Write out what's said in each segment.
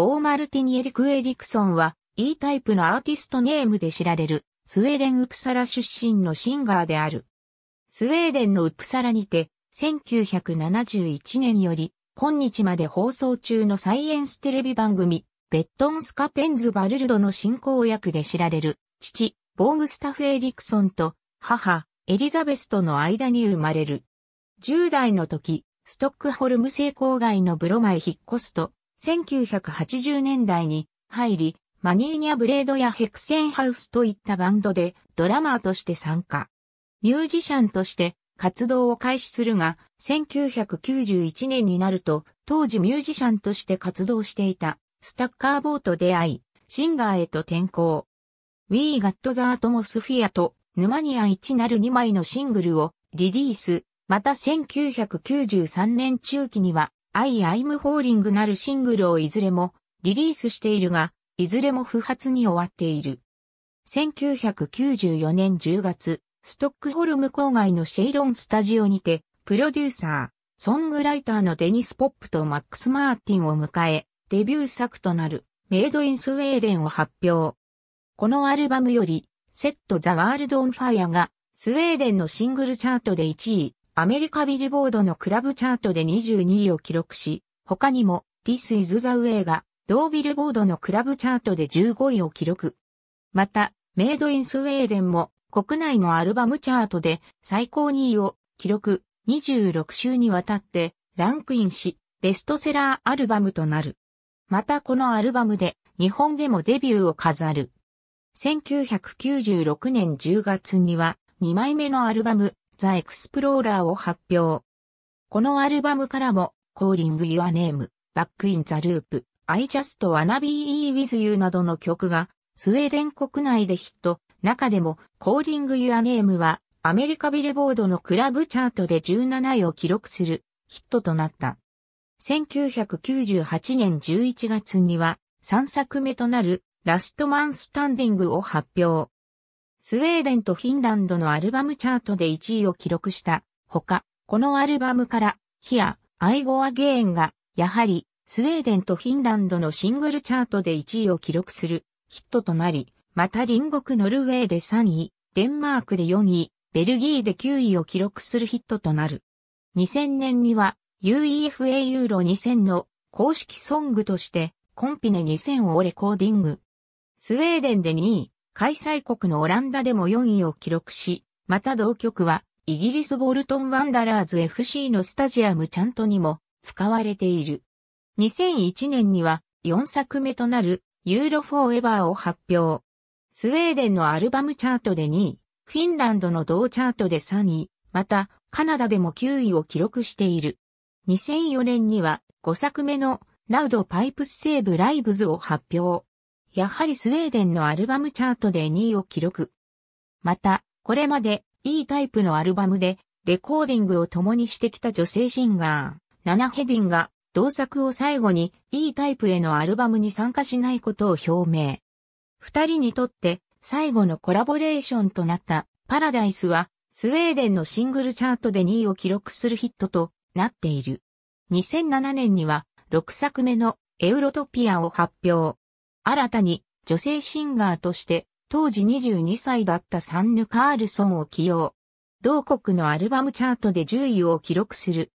ボー・マルティニ・エリク・エリクソンは E タイプのアーティストネームで知られるスウェーデン・ウプサラ出身のシンガーである。スウェーデンのウプサラにて1971年より今日まで放送中のサイエンステレビ番組ベットンスカペンズ・バルルドの進行役で知られる父、ボーグスタフ・エリクソンと母、エリザベスとの間に生まれる。10代の時、ストックホルム成功外のブロマへ引っ越すと、1980年代に入り、マニーニャブレードやヘクセンハウスといったバンドでドラマーとして参加。ミュージシャンとして活動を開始するが、1991年になると、当時ミュージシャンとして活動していたスタッカーボーと出会い、シンガーへと転向。We Got the Atmosphere と沼にア1なる2枚のシングルをリリース、また1993年中期には I イ・ m Falling なるシングルをいずれもリリースしているが、いずれも不発に終わっている。1994年10月、ストックホルム郊外のシェイロンスタジオにて、プロデューサー、ソングライターのデニス・ポップとマックス・マーティンを迎え、デビュー作となるメイド・イン・スウェーデンを発表。このアルバムより、セット・ザ・ワールド・オン・ファイアが、スウェーデンのシングルチャートで1位、アメリカビルボードのクラブチャートで22位を記録し、他にも This is the way が同ビルボードのクラブチャートで15位を記録。また、メイドインスウェーデンも国内のアルバムチャートで最高2位を記録26週にわたってランクインし、ベストセラーアルバムとなる。またこのアルバムで日本でもデビューを飾る。1996年10月には2枚目のアルバムザ・エクスプローラーを発表。このアルバムからも、Calling Your Name、Back in the Loop、I Just Wanna Be With You などの曲が、スウェーデン国内でヒット、中でも、Calling Your Name は、アメリカビルボードのクラブチャートで17位を記録するヒットとなった。1998年11月には3作目となるラストマンスタンディングを発表。スウェーデンとフィンランドのアルバムチャートで1位を記録したほか、このアルバムから、ヒア、アイゴアゲーンが、やはり、スウェーデンとフィンランドのシングルチャートで1位を記録するヒットとなり、また隣国ノルウェーで3位、デンマークで4位、ベルギーで9位を記録するヒットとなる。2000年には UEFA ユーロ2000の公式ソングとしてコンピネ2000をレコーディング。スウェーデンで2位、開催国のオランダでも4位を記録し、また同局は、イギリスボルトンワンダラーズ FC のスタジアムちゃんとにも使われている。2001年には4作目となるユーロフォーエバーを発表。スウェーデンのアルバムチャートで2位、フィンランドの同チャートで3位、またカナダでも9位を記録している。2004年には5作目のラウドパイプスセーブライブズを発表。やはりスウェーデンのアルバムチャートで2位を記録。また、これまで E タイプのアルバムでレコーディングを共にしてきた女性シンガー、ナナ・ヘディンが同作を最後に E タイプへのアルバムに参加しないことを表明。二人にとって最後のコラボレーションとなったパラダイスはスウェーデンのシングルチャートで2位を記録するヒットとなっている。2007年には6作目のエウロトピアを発表。新たに女性シンガーとして当時22歳だったサンヌ・カールソンを起用。同国のアルバムチャートで10位を記録する。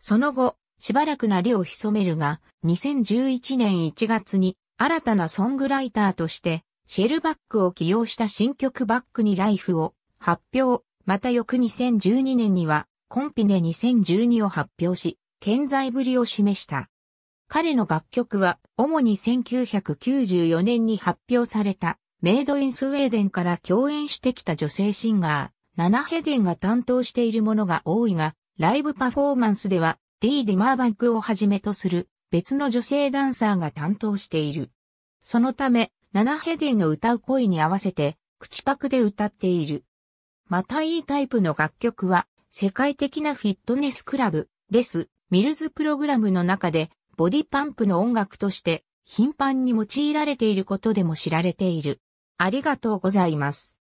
その後、しばらくなりを潜めるが、2011年1月に新たなソングライターとして、シェルバックを起用した新曲バックにライフを発表、また翌2012年にはコンピネ2012を発表し、健在ぶりを示した。彼の楽曲は主に1994年に発表されたメイドインスウェーデンから共演してきた女性シンガー、ナナヘデンが担当しているものが多いが、ライブパフォーマンスではー・ディマーバンクをはじめとする別の女性ダンサーが担当している。そのため、ナナヘデンの歌う声に合わせて、口パクで歌っている。またいいタイプの楽曲は、世界的なフィットネスクラブ、レス、ミルズプログラムの中でボディパンプの音楽として頻繁に用いられていることでも知られている。ありがとうございます。